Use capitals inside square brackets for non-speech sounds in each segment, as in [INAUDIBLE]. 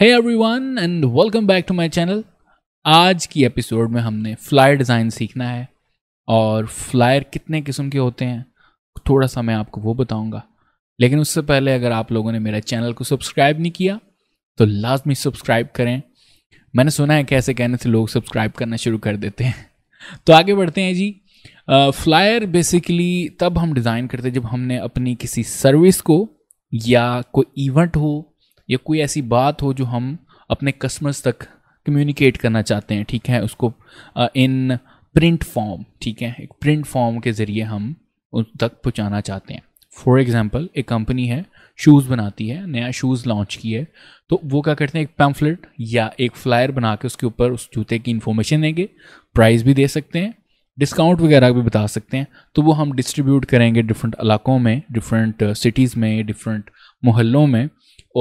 है everyone and welcome back to my channel आज की एपिसोड में हमने फ्लायर डिज़ाइन सीखना है और फ्लायर कितने किस्म के होते हैं थोड़ा सा मैं आपको वो बताऊंगा लेकिन उससे पहले अगर आप लोगों ने मेरे चैनल को सब्सक्राइब नहीं किया तो लाजमी सब्सक्राइब करें मैंने सुना है कैसे कहने से लोग सब्सक्राइब करना शुरू कर देते हैं तो आगे बढ़ते हैं जी फ्लायर uh, बेसिकली तब हम डिज़ाइन करते जब हमने अपनी किसी सर्विस को या कोई इवेंट हो या कोई ऐसी बात हो जो हम अपने कस्टमर्स तक कम्युनिकेट करना चाहते हैं ठीक है उसको इन प्रिंट फॉर्म ठीक है एक प्रिंट फॉर्म के ज़रिए हम उन तक पहुँचाना चाहते हैं फॉर एग्ज़ाम्पल एक कंपनी है शूज़ बनाती है नया शूज़ लॉन्च की है तो वो क्या करते हैं एक पैम्फलेट या एक फ्लायर बना के उसके ऊपर उस जूते की इन्फॉर्मेशन देंगे प्राइस भी दे सकते हैं डिस्काउंट वगैरह भी बता सकते हैं तो वो हम डिस्ट्रीब्यूट करेंगे डिफरेंट इलाकों में डिफरेंट सिटीज़ में डिफरेंट मोहल्लों में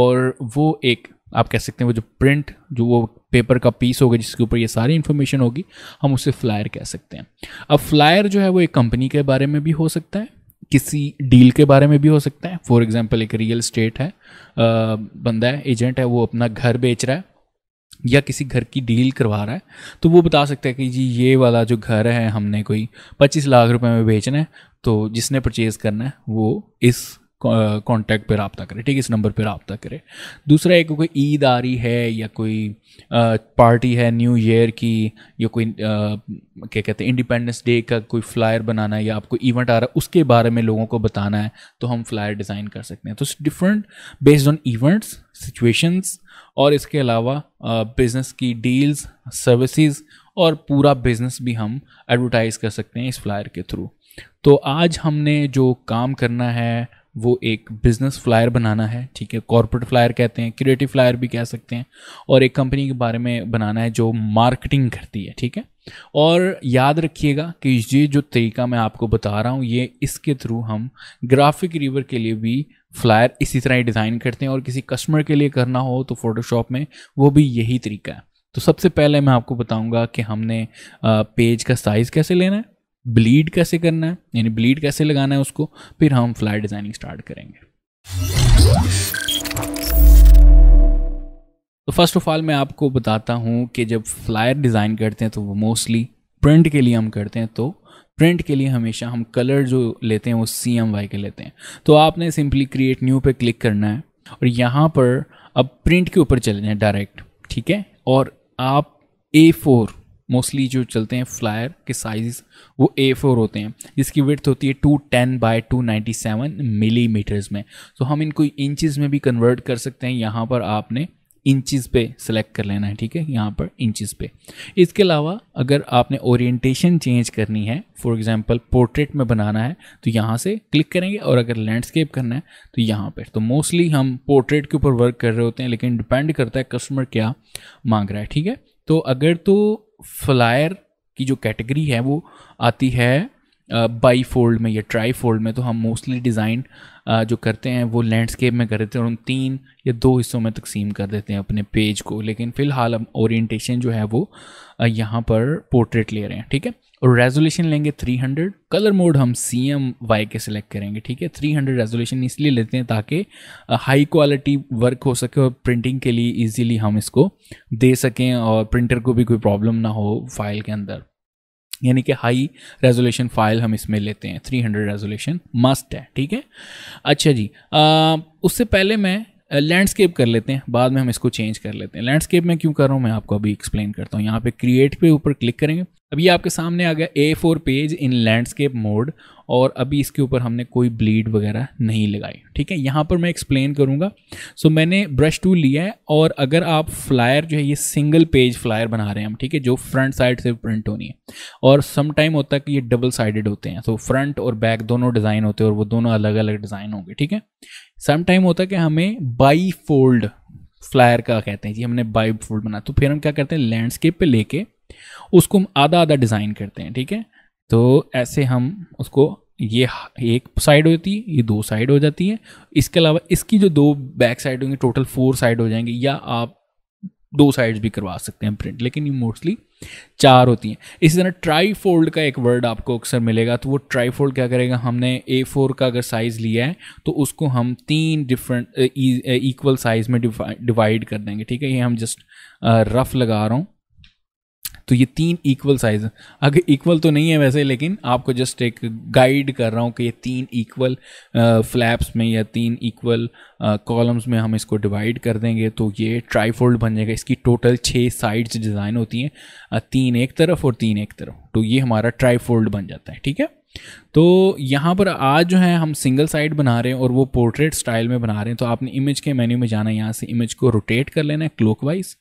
और वो एक आप कह सकते हैं वो जो प्रिंट जो वो पेपर का पीस होगा जिसके ऊपर ये सारी इन्फॉर्मेशन होगी हम उसे फ्लायर कह सकते हैं अब फ्लायर जो है वो एक कंपनी के बारे में भी हो सकता है किसी डील के बारे में भी हो सकता है फॉर एग्जाम्पल एक रियल स्टेट है बंदा है एजेंट है वो अपना घर बेच रहा है या किसी घर की डील करवा रहा है तो वो बता सकता है कि जी ये वाला जो घर है हमने कोई 25 लाख रुपए में बेचना है तो जिसने परचेज़ करना है वो इस कॉन्टैक्ट पर रबता करें ठीक है इस नंबर पर रबता करें दूसरा एक कोई ईद आ रही है या कोई आ, पार्टी है न्यू ईयर की या कोई आ, क्या कहते हैं इंडिपेंडेंस डे का कोई फ्लायर बनाना है या आपको इवेंट आ रहा है उसके बारे में लोगों को बताना है तो हम फ्लायर डिज़ाइन कर सकते हैं तो different based on events situations और इसके अलावा बिज़नेस की डील्स सर्विसेज और पूरा बिज़नेस भी हम एडवर्टाइज़ कर सकते हैं इस फ्लायर के थ्रू तो आज हमने जो काम करना है वो एक बिज़नेस फ्लायर बनाना है ठीक है कॉरपोरेट फ्लायर कहते हैं क्रिएटिव फ्लायर भी कह सकते हैं और एक कंपनी के बारे में बनाना है जो मार्केटिंग करती है ठीक है और याद रखिएगा कि ये जो तरीका मैं आपको बता रहा हूँ ये इसके थ्रू हम ग्राफिक रिवर के लिए भी फ्लायर इसी तरह ही डिज़ाइन करते हैं और किसी कस्टमर के लिए करना हो तो फोटोशॉप में वो भी यही तरीका है तो सबसे पहले मैं आपको बताऊंगा कि हमने पेज का साइज़ कैसे लेना है ब्लीड कैसे करना है यानी ब्लीड कैसे लगाना है उसको फिर हम फ्लायर डिज़ाइनिंग स्टार्ट करेंगे तो फर्स्ट ऑफ ऑल मैं आपको बताता हूं कि जब फ्लायर डिज़ाइन करते हैं तो वो मोस्टली प्रिंट के लिए हम करते हैं तो प्रिंट के लिए हमेशा हम कलर जो लेते हैं वो सी एम वाई के लेते हैं तो आपने सिंपली क्रिएट न्यू पे क्लिक करना है और यहाँ पर अब प्रिंट के ऊपर चले जाएँ डायरेक्ट ठीक है और आप ए फोर मोस्टली जो चलते हैं फ्लायर के साइज वो ए फोर होते हैं जिसकी विर्थ होती है to ten by two ninety seven milli metres में तो so, हम इनको इंचज़ में भी कन्वर्ट कर सकते हैं यहाँ पर आपने इंचज़ पे सेलेक्ट कर लेना है ठीक है यहाँ पर इंचज़ पे इसके अलावा अगर आपने ओरिएंटेशन चेंज करनी है फॉर एग्जांपल पोर्ट्रेट में बनाना है तो यहाँ से क्लिक करेंगे और अगर लैंडस्केप करना है तो यहाँ पर तो मोस्टली हम पोर्ट्रेट के ऊपर वर्क कर रहे होते हैं लेकिन डिपेंड करता है कस्टमर क्या मांग रहा है ठीक है तो अगर तो फ्लायर की जो कैटेगरी है वो आती है बाई फोल्ड में या ट्राई फोल्ड में तो हम मोस्टली डिज़ाइन जो करते हैं वो लैंडस्केप में कर देते हैं और उन तीन या दो हिस्सों में तकसीम कर देते हैं अपने पेज को लेकिन फ़िलहाल हम ओरिएंटेशन जो है वो यहाँ पर पोर्ट्रेट ले रहे हैं ठीक है और रेजोल्यूशन लेंगे 300 कलर मोड हम सी एम वाई के सिलेक्ट करेंगे ठीक है 300 रेजोल्यूशन इसलिए लेते हैं ताकि हाई क्वालिटी वर्क हो सके और प्रिंटिंग के लिए ईजीली हम इसको दे सकें और प्रिंटर को भी कोई प्रॉब्लम ना हो फाइल के अंदर यानी कि हाई रेजोल्यूशन फाइल हम इसमें लेते हैं 300 रेजोल्यूशन मस्ट है ठीक है अच्छा जी आ, उससे पहले मैं लैंडस्केप कर लेते हैं बाद में हम इसको चेंज कर लेते हैं लैंडस्केप में क्यों कर रहा हूँ मैं आपको अभी एक्सप्लेन करता हूँ यहाँ पे क्रिएट पे ऊपर क्लिक करेंगे अभी आपके सामने आ गया A four page in landscape mode और अभी इसके ऊपर हमने कोई ब्लीड वगैरह नहीं लगाई ठीक है यहाँ पर मैं एक्सप्लेन करूँगा सो so, मैंने ब्रश टूल लिया है और अगर आप फ्लायर जो है ये सिंगल पेज फ्लायर बना रहे हैं हम ठीक है जो फ्रंट साइड से प्रिंट होनी है और सम टाइम होता है कि ये डबल साइडेड होते हैं so, तो फ्रंट और बैक दोनों डिज़ाइन होते हैं और वो दोनों अलग अलग डिज़ाइन होंगे ठीक है सम टाइम होता है कि हमें बाई फोल्ड फ्लायर का कहते हैं जी हमने बाई फोल्ड बना तो फिर हम क्या करते हैं लैंडस्केप पर लेके उसको हम आधा आधा डिज़ाइन करते हैं ठीक है तो ऐसे हम उसको ये एक साइड होती है ये दो साइड हो जाती है इसके अलावा इसकी जो दो बैक साइड होंगी टोटल फोर साइड हो जाएंगे या आप दो साइड्स भी करवा सकते हैं प्रिंट लेकिन ये मोस्टली चार होती हैं इसी तरह ट्राई फोल्ड का एक वर्ड आपको अक्सर मिलेगा तो वो ट्राई फोल्ड क्या करेगा हमने ए फोर का अगर साइज़ लिया है तो उसको हम तीन डिफरेंट इक्वल साइज़ में डिवाइड कर देंगे ठीक है ये हम जस्ट रफ लगा रहा हूँ तो ये तीन इक्वल साइज अगर इक्वल तो नहीं है वैसे लेकिन आपको जस्ट एक गाइड कर रहा हूँ कि ये तीन इक्वल फ्लैप्स में या तीन इक्वल कॉलम्स में हम इसको डिवाइड कर देंगे तो ये ट्राईफोल्ड बन जाएगा इसकी टोटल छः साइड्स डिज़ाइन होती हैं तीन एक तरफ और तीन एक तरफ तो ये हमारा ट्राईफोल्ड बन जाता है ठीक है तो यहाँ पर आज जो है हम सिंगल साइड बना रहे हैं और वो पोर्ट्रेट स्टाइल में बना रहे हैं तो आपने इमेज के मेन्यू में जाना है यहाँ से इमेज को रोटेट कर लेना है क्लोकवाइज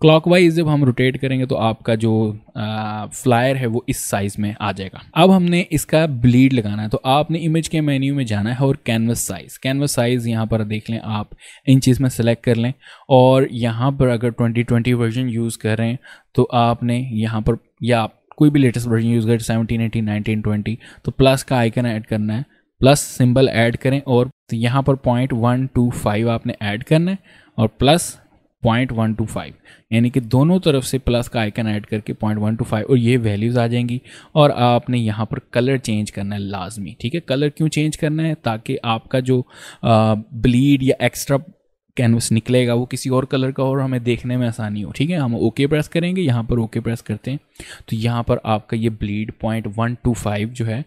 क्लॉकवाइज जब हम रोटेट करेंगे तो आपका जो आ, फ्लायर है वो इस साइज में आ जाएगा अब हमने इसका ब्लीड लगाना है तो आपने इमेज के मेन्यू में जाना है और कैनवस साइज कैनवस साइज यहाँ पर देख लें आप इन चीज़ में सेलेक्ट कर लें और यहाँ पर अगर 2020 वर्जन यूज़ कर रहे हैं तो आपने यहाँ पर या आप कोई भी लेटेस्ट वर्जन यूज़ करें सेवनटीन एटीन नाइनटीन ट्वेंटी तो प्लस का आइकन ऐड करना है प्लस सिंबल ऐड करें और यहाँ पर पॉइंट वन टू फाइव आपने ऐड करना है और plus point one two five यानी कि दोनों तरफ से प्लस का आइकन ऐड करके पॉइंट वन टू फाइव और ये वैल्यूज़ आ जाएंगी और आपने यहाँ पर कलर चेंज करना है लाजमी ठीक है कलर क्यों चेंज करना है ताकि आपका जो ब्लीड या एक्स्ट्रा कैनवस निकलेगा वो किसी और कलर का और हमें देखने में आसानी हो ठीक है हम ओके प्रेस करेंगे यहाँ पर ओके प्रेस करते हैं तो यहाँ पर आपका ये bleed point one two five जो है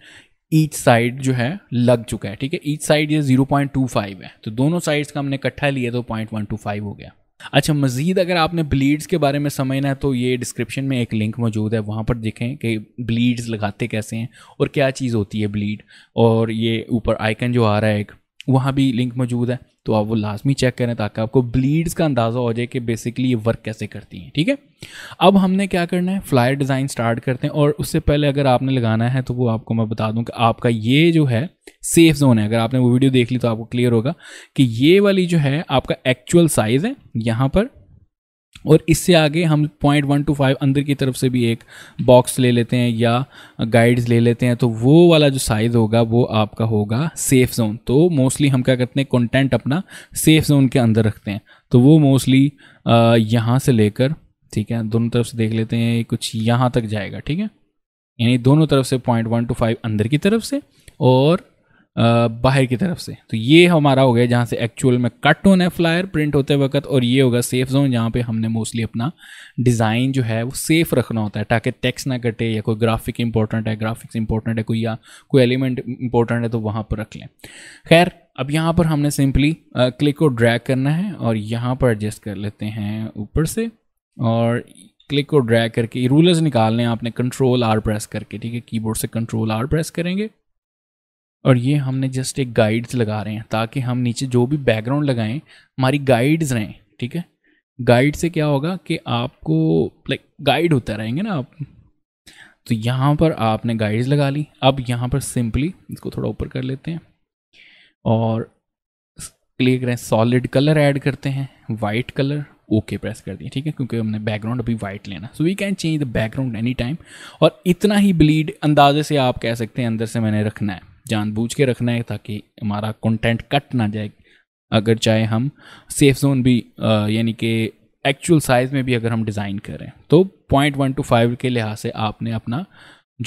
ईच साइड जो है लग चुका है ठीक है ईच साइड ये जीरो पॉइंट टू फाइव है तो दोनों साइड्स का हमने इकट्ठा लिया तो पॉइंट वन टू फाइव हो गया अच्छा मज़ीद अगर आपने ब्लीड्स के बारे में समझना है तो ये डिस्क्रिप्शन में एक लिंक मौजूद है वहाँ पर देखें कि ब्लीड्स लगाते कैसे हैं और क्या चीज़ होती है ब्लीड और ये ऊपर आइकन जो आ रहा है एक वहाँ भी लिंक मौजूद है तो आप वो लाजमी चेक करें ताकि आपको ब्लीड्स का अंदाज़ा हो जाए कि बेसिकली ये वर्क कैसे करती हैं ठीक है अब हमने क्या करना है फ्लायर डिज़ाइन स्टार्ट करते हैं और उससे पहले अगर आपने लगाना है तो वो आपको मैं बता दूं कि आपका ये जो है सेफ जोन है अगर आपने वो वीडियो देख ली तो आपको क्लियर होगा कि ये वाली जो है आपका एक्चुअल साइज़ है यहाँ पर और इससे आगे हम पॉइंट वन टू फाइव अंदर की तरफ से भी एक बॉक्स ले लेते हैं या गाइड्स ले लेते हैं तो वो वाला जो साइज़ होगा वो आपका होगा सेफ़ जोन तो मोस्टली हम क्या करते हैं कंटेंट अपना सेफ़ जोन के अंदर रखते हैं तो वो मोस्टली यहाँ से लेकर ठीक है दोनों तरफ से देख लेते हैं कुछ यहाँ तक जाएगा ठीक है यानी दोनों तरफ से पॉइंट वन टू फाइव अंदर की तरफ से और बाहर की तरफ से तो ये हमारा हो गया जहाँ से एक्चुअल में कट होना है फ्लायर प्रिंट होते वक्त और ये होगा सेफ जोन जहाँ पे हमने मोस्टली अपना डिज़ाइन जो है वो सेफ रखना होता है ताकि टैक्स ना कटे या कोई ग्राफिक इंपॉर्टेंट है ग्राफिक्स इंपॉर्टेंट है कोई या कोई एलिमेंट इंपॉर्टेंट है तो वहाँ पर रख लें खैर अब यहाँ पर हमने सिंपली क्लिक को ड्रैग करना है और यहाँ पर एडजस्ट कर लेते हैं ऊपर से और क्लिक को ड्रैग करके रूलर्स निकालने आपने कंट्रोल आर प्रेस करके ठीक है कीबोर्ड से कंट्रोल आर प्रेस करेंगे और ये हमने जस्ट एक गाइड्स लगा रहे हैं ताकि हम नीचे जो भी बैकग्राउंड लगाएं हमारी गाइड्स रहें ठीक है गाइड से क्या होगा कि आपको लाइक गाइड होता रहेंगे ना आप तो यहाँ पर आपने गाइड्स लगा ली अब यहाँ पर सिंपली इसको थोड़ा ऊपर कर लेते हैं और क्लियर करें सॉलिड कलर ऐड करते हैं white colour okay okay press कर दिए ठीक है क्योंकि हमने बैकग्राउंड अभी वाइट लेना so we can change the background any time और इतना ही ब्लीड अंदाजे से आप कह सकते हैं अंदर से मैंने रखना है जानबूझ के रखना है ताकि हमारा कंटेंट कट ना जाए अगर चाहे हम सेफ जोन भी यानी कि एक्चुअल साइज़ में भी अगर हम डिज़ाइन करें तो पॉइंट वन टू फाइव के लिहाज से आपने अपना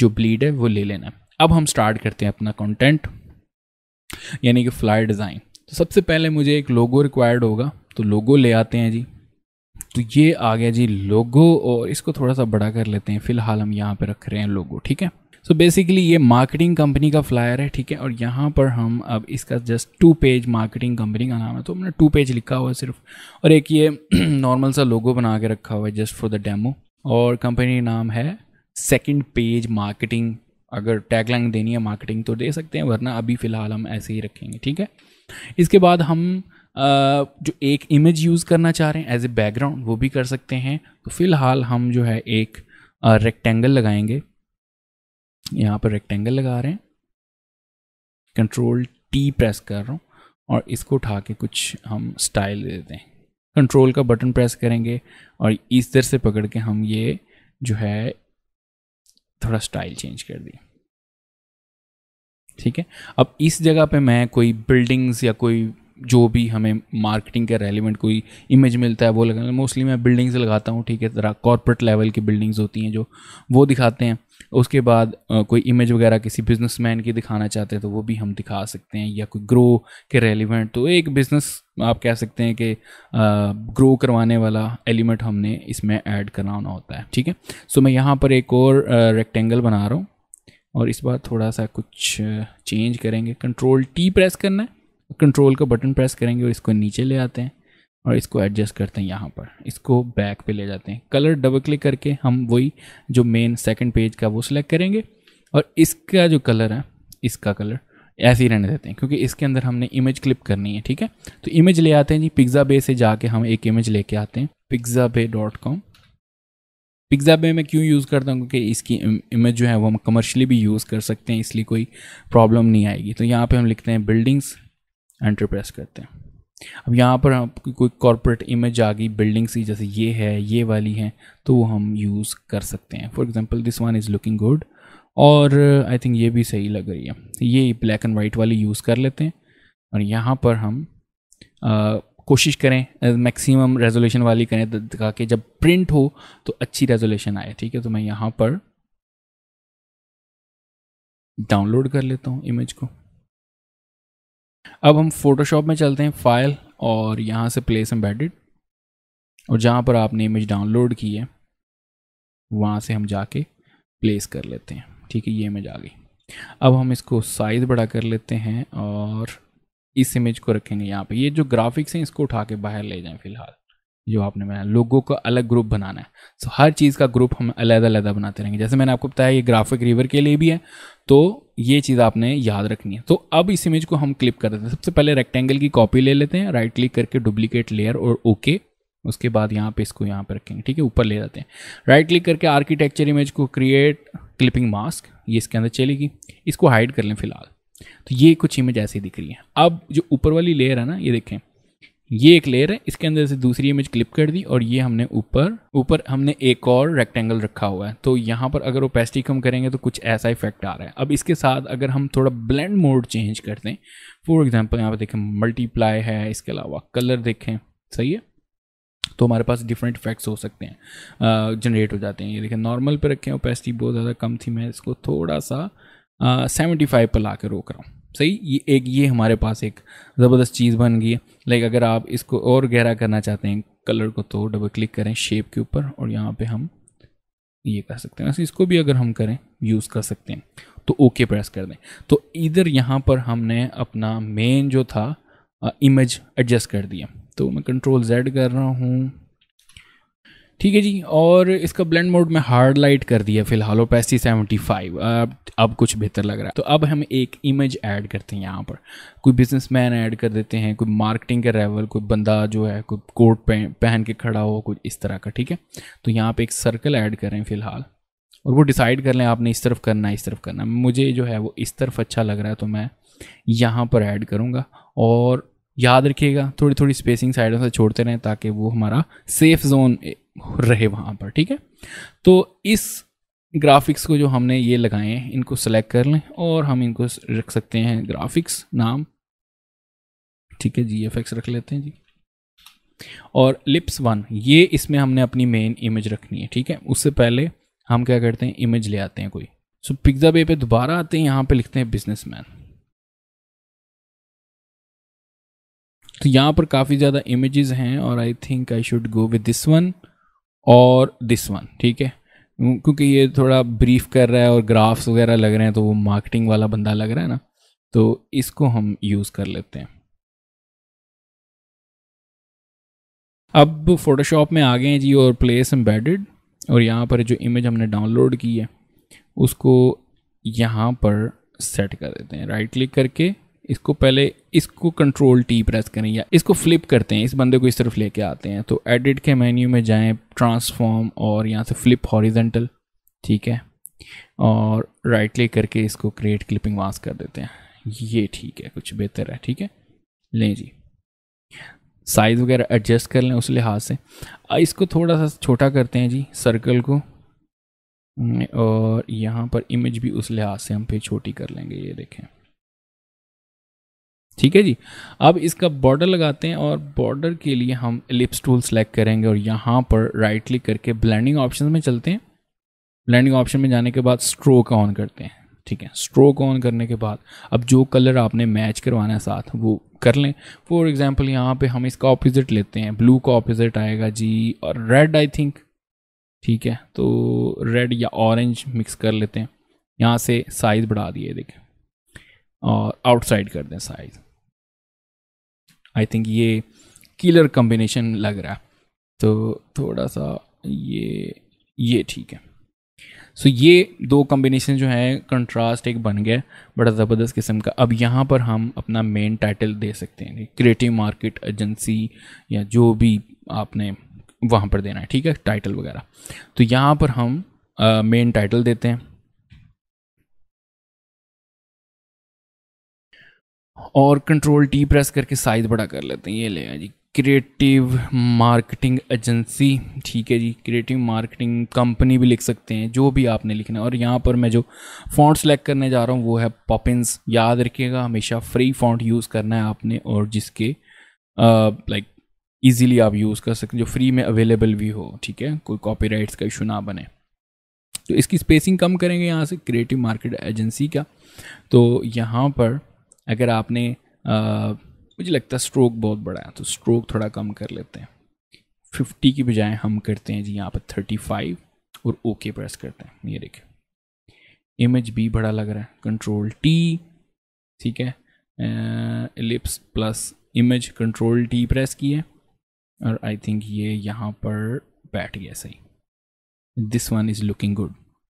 जो ब्लीड है वो ले लेना है अब हम स्टार्ट करते हैं अपना कंटेंट यानी कि फ्लायर डिज़ाइन तो सबसे पहले मुझे एक लोगो रिक्वायर्ड होगा तो लोगो ले आते हैं जी तो ये आ गया जी लोगो और इसको थोड़ा सा बड़ा कर लेते हैं फ़िलहाल हम यहाँ पे रख रहे हैं लोगो ठीक है सो बेसिकली ये मार्केटिंग कंपनी का फ्लायर है ठीक है और यहाँ पर हम अब इसका just two page marketing company का नाम है तो हमने टू पेज लिखा हुआ है सिर्फ और एक ये नॉर्मल [CLEARS THROAT] सा लोगो बना के रखा हुआ है जस्ट फॉर द डेमो और कंपनी नाम है सेकेंड पेज मार्केटिंग अगर टैगलाइन देनी है मार्केटिंग तो दे सकते हैं वरना अभी फ़िलहाल हम ऐसे ही रखेंगे ठीक है इसके बाद हम जो एक इमेज यूज़ करना चाह रहे हैं एज ए बैकग्राउंड वो भी कर सकते हैं तो फ़िलहाल हम जो है एक रेक्टेंगल लगाएंगे यहाँ पर रेक्टेंगल लगा रहे हैं कंट्रोल टी प्रेस कर रहा हूँ और इसको उठा के कुछ हम स्टाइल दे देते हैं कंट्रोल का बटन प्रेस करेंगे और इस तरह से पकड़ के हम ये जो है थोड़ा स्टाइल चेंज कर दिए ठीक है अब इस जगह पे मैं कोई बिल्डिंग्स या कोई जो भी हमें मार्केटिंग के रेलिवेंट कोई इमेज मिलता है वो लगाना मोस्टली मैं बिल्डिंग्स लगाता हूँ ठीक है ज़रा कॉरपोरेट लेवल की बिल्डिंग्स होती हैं जो वो दिखाते हैं उसके बाद कोई इमेज वगैरह किसी बिजनेसमैन की दिखाना चाहते हैं तो वो भी हम दिखा सकते हैं या कोई ग्रो के रेलिवेंट तो एक बिज़नेस आप कह सकते हैं कि ग्रो करवाने वाला एलिमेंट हमने इसमें ऐड कराना होता है ठीक है सो मैं यहाँ पर एक और रेक्टेंगल बना रहा हूँ और इस बार थोड़ा सा कुछ चेंज करेंगे कंट्रोल टी प्रेस करना है कंट्रोल का बटन प्रेस करेंगे और इसको नीचे ले आते हैं और इसको एडजस्ट करते हैं यहाँ पर इसको बैक पे ले जाते हैं कलर डबल क्लिक करके हम वही जो मेन सेकंड पेज का वो सिलेक्ट करेंगे और इसका जो कलर है इसका कलर ऐसे ही रहने देते हैं क्योंकि इसके अंदर हमने इमेज क्लिप करनी है ठीक है तो इमेज ले आते हैं जी पिज्ज़ा बे से जाके हम एक इमेज ले आते हैं Pixabay dot com Pixabay मैं क्यों यूज़ करता हूँ क्योंकि इसकी इमेज जो है वो हम कमर्शली भी यूज़ कर सकते हैं इसलिए कोई प्रॉब्लम नहीं आएगी तो यहाँ पे हम लिखते हैं बिल्डिंग्स एंटर प्रेस करते हैं अब यहाँ पर आपकी कोई कॉरपोरेट इमेज आ गई बिल्डिंग सी जैसे ये है ये वाली है तो वो हम यूज़ कर सकते हैं for example this one is looking good और आई थिंक ये भी सही लग रही है ये ब्लैक एंड वाइट वाली यूज़ कर लेते हैं और यहाँ पर हम आ, कोशिश करें मैक्सिमम रेजोल्यूशन वाली करें दिखा के जब प्रिंट हो तो अच्छी रेजोल्यूशन आए ठीक है तो मैं यहाँ पर डाउनलोड कर लेता हूँ इमेज को अब हम फोटोशॉप में चलते हैं फाइल और यहाँ से प्लेस एम्बेडेड और जहाँ पर आपने इमेज डाउनलोड की है वहाँ से हम जाके प्लेस कर लेते हैं ठीक है ये इमेज आ गई अब हम इसको साइज़ बड़ा कर लेते हैं और इस इमेज को रखेंगे यहाँ पे ये जो ग्राफिक्स हैं इसको उठा के बाहर ले जाएं फिलहाल जो आपने बनाया लोगों का अलग ग्रुप बनाना है सो so, हर चीज़ का ग्रुप हम अलग अलग बनाते रहेंगे जैसे मैंने आपको बताया ये ग्राफिक रिवर के लिए भी है तो ये चीज़ आपने याद रखनी है तो अब इस इमेज को हम क्लिप कर देते हैं सबसे पहले रेक्टेंगल की कॉपी ले लेते हैं राइट क्लिक करके डुप्लीकेट लेयर और ओके उसके बाद यहाँ पे इसको यहाँ पर रखेंगे ठीक है ऊपर ले जाते हैं राइट क्लिक करके आर्किटेक्चर इमेज को क्रिएट क्लिपिंग मास्क ये इसके अंदर चलेगी इसको हाइड कर लें फिलहाल तो ये कुछ इमेज ऐसी दिख रही है अब जो ऊपर वाली लेयर है ना ये देखें ये एक लेयर है इसके अंदर से दूसरी इमेज क्लिप कर दी और ये हमने ऊपर ऊपर हमने एक और रेक्टेंगल रखा हुआ है तो यहाँ पर अगर ओपेसिटी कम करेंगे तो कुछ ऐसा इफेक्ट आ रहा है अब इसके साथ अगर हम थोड़ा ब्लेंड मोड चेंज कर दें फॉर एग्जाम्पल यहाँ पर देखें मल्टीप्लाई है इसके अलावा कलर देखें सही है तो हमारे पास डिफरेंट इफेक्ट्स हो सकते हैं जनरेट हो जाते हैं ये देखें नॉर्मल पर रखें ओपेसिटी बहुत ज़्यादा कम थी मैं इसको थोड़ा सा सेवेंटी फाइव पर ला कर रोक रहा हूँ सही ये एक ये हमारे पास एक ज़बरदस्त चीज़ बन गई है लाइक अगर आप इसको और गहरा करना चाहते हैं कलर को तो डबल क्लिक करें शेप के ऊपर और यहाँ पे हम ये कर सकते हैं इसको भी अगर हम करें यूज़ कर सकते हैं तो ओके प्रेस कर दें तो इधर यहाँ पर हमने अपना मेन जो था इमेज uh, एडजस्ट कर दिया तो मैं कंट्रोल जेड कर रहा हूँ ठीक है जी और इसका ब्लेंड मोड में हार्ड लाइट कर दिया फिलहाल और पैसी सेवेंटी फाइव अब अब कुछ बेहतर लग रहा है तो अब हम एक इमेज ऐड करते हैं यहाँ पर कोई बिजनेसमैन ऐड कर देते हैं कोई मार्केटिंग का रेवल कोई बंदा जो है कोई कोट पहन पहन के खड़ा हो कुछ इस तरह का ठीक है तो यहाँ पे एक सर्कल ऐड करें फिलहाल और वो डिसाइड कर लें आपने इस तरफ करना इस तरफ करना मुझे जो है वो इस तरफ अच्छा लग रहा है तो मैं यहाँ पर ऐड करूँगा और याद रखिएगा थोड़ी थोड़ी स्पेसिंग साइडों से छोड़ते रहें ताकि वो हमारा सेफ जोन रहे वहाँ पर ठीक है तो इस ग्राफिक्स को जो हमने ये लगाए हैं इनको सेलेक्ट कर लें और हम इनको रख सकते हैं ग्राफिक्स नाम ठीक है जी एफ एक्स रख लेते हैं जी और लिप्स वन ये इसमें हमने अपनी मेन इमेज रखनी है ठीक है उससे पहले हम क्या करते हैं इमेज ले आते हैं कोई सो पिक्जा बे पे दोबारा आते हैं यहाँ पे लिखते हैं बिजनेसमैन तो यहाँ पर काफ़ी ज़्यादा इमेजेस हैं और I think I should go with this one और दिस वन ठीक है क्योंकि ये थोड़ा ब्रीफ कर रहा है और ग्राफ्स वगैरह लग रहे हैं तो वो मार्केटिंग वाला बंदा लग रहा है ना तो इसको हम यूज़ कर लेते हैं अब फोटोशॉप में आ गए हैं जी और प्लेस एम्बेडेड और यहाँ पर जो इमेज हमने डाउनलोड की है उसको यहाँ पर सेट कर देते हैं राइट क्लिक करके इसको पहले इसको कंट्रोल टी प्रेस करें या इसको फ्लिप करते हैं इस बंदे को इस तरफ लेके आते हैं तो एडिट के मेन्यू में जाएं ट्रांसफॉर्म और यहाँ से फ्लिप हॉरिजेंटल ठीक है और राइट क्लिक करके इसको क्रिएट क्लिपिंग वास कर देते हैं ये ठीक है कुछ बेहतर है ठीक है लें जी साइज़ वगैरह एडजस्ट कर लें उस लिहाज से इसको थोड़ा सा छोटा करते हैं जी सर्कल को हम्म, और यहाँ पर इमेज भी उस लिहाज से हम फिर छोटी कर लेंगे ये देखें ठीक है जी अब इसका बॉर्डर लगाते हैं और बॉर्डर के लिए हम लिप्स टूल सेलेक्ट करेंगे और यहाँ पर राइट क्लिक करके ब्लैंडिंग ऑप्शन में चलते हैं ब्लैंडिंग ऑप्शन में जाने के बाद स्ट्रोक ऑन करते हैं ठीक है स्ट्रोक ऑन करने के बाद अब जो कलर आपने मैच करवाना है साथ वो कर लें फॉर एग्जांपल यहाँ पे हम इसका ऑपोजिट लेते हैं ब्लू का ऑपोजिट आएगा जी और रेड आई थिंक ठीक है तो रेड या ऑरेंज मिक्स कर लेते हैं यहाँ से साइज़ बढ़ा दिए देखें और आउटसाइड कर दें साइज आई थिंक ये किलर कम्बिनेशन लग रहा है तो थोड़ा सा ये ये ठीक है सो so, ये दो कम्बिनेशन जो है कंट्रास्ट एक बन गया बड़ा ज़बरदस्त किस्म का अब यहाँ पर हम अपना मेन टाइटल दे सकते हैं क्रिएटिव मार्केट एजेंसी या जो भी आपने वहाँ पर देना है ठीक है टाइटल वगैरह तो यहाँ पर हम मेन uh, टाइटल देते हैं और कंट्रोल टी प्रेस करके साइज़ बड़ा कर लेते हैं ये ले आए जी क्रिएटिव मार्केटिंग एजेंसी ठीक है जी क्रिएटिव मार्केटिंग कंपनी भी लिख सकते हैं जो भी आपने लिखना है और यहाँ पर मैं जो फॉन्ट सेलेक्ट करने जा रहा हूँ वो है पॉपिन्स याद रखिएगा हमेशा फ्री फॉन्ट यूज़ करना है आपने और जिसके लाइक ईजीली आप यूज़ कर सकते जो फ्री में अवेलेबल भी हो ठीक है कोई राइट्स का इशू ना बने तो इसकी स्पेसिंग कम करेंगे यहाँ से क्रिएटिव मार्केट एजेंसी का तो यहाँ पर अगर आपने आ, मुझे लगता है स्ट्रोक बहुत बड़ा है तो स्ट्रोक थोड़ा कम कर लेते हैं फिफ्टी की बजाय हम करते हैं जी यहाँ पर थर्टी फाइव और ओके प्रेस करते हैं ये देखें इमेज भी बड़ा लग रहा है कंट्रोल टी ठीक है ellipse plus image control T press की है और आई थिंक ये यहाँ पर बैठ गया सही this one is looking good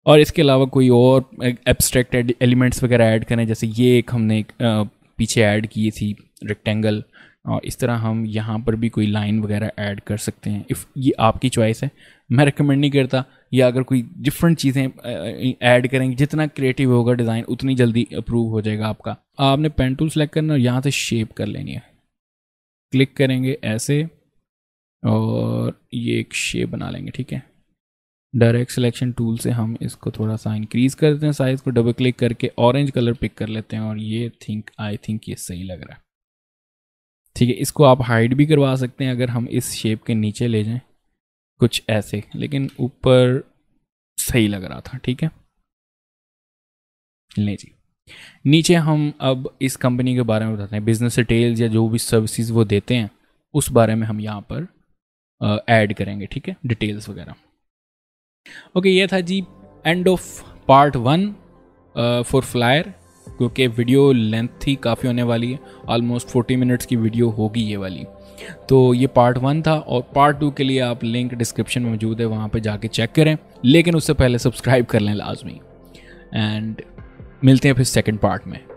और इसके अलावा कोई और एब्स्ट्रैक्ट एलिमेंट्स वगैरह ऐड करें जैसे ये एक हमने एक, पीछे ऐड की थी रेक्टेंगल और इस तरह हम यहाँ पर भी कोई लाइन वगैरह ऐड कर सकते हैं इफ़ ये आपकी चॉइस है मैं रिकमेंड नहीं करता या अगर कोई डिफरेंट चीज़ें ऐड करेंगे जितना क्रिएटिव होगा डिज़ाइन उतनी जल्दी अप्रूव हो जाएगा आपका आपने पेन टूल सेलेक्ट करना और यहाँ से शेप कर लेनी है क्लिक करेंगे ऐसे और ये एक शेप बना लेंगे ठीक है डायरेक्ट सिलेक्शन टूल से हम इसको थोड़ा सा इंक्रीज़ कर देते हैं साइज़ को डबल क्लिक करके ऑरेंज कलर पिक कर लेते हैं और ये थिंक आई थिंक ये सही लग रहा है ठीक है इसको आप हाइड भी करवा सकते हैं अगर हम इस शेप के नीचे ले जाएं कुछ ऐसे लेकिन ऊपर सही लग रहा था ठीक है ले जी नीचे हम अब इस कंपनी के बारे में बताते हैं बिजनेस डिटेल्स या जो भी सर्विसज़ वो देते हैं उस बारे में हम यहाँ पर ऐड करेंगे ठीक है डिटेल्स वगैरह ओके ये था जी end of part one for flyer क्योंकि वीडियो लेंथ ही काफ़ी होने वाली है ऑलमोस्ट फोर्टी मिनट्स की वीडियो होगी ये वाली तो ये पार्ट वन था और पार्ट टू के लिए आप लिंक डिस्क्रिप्शन में मौजूद है वहाँ पे जाके चेक करें लेकिन उससे पहले सब्सक्राइब कर लें लाजमी एंड मिलते हैं फिर सेकंड पार्ट में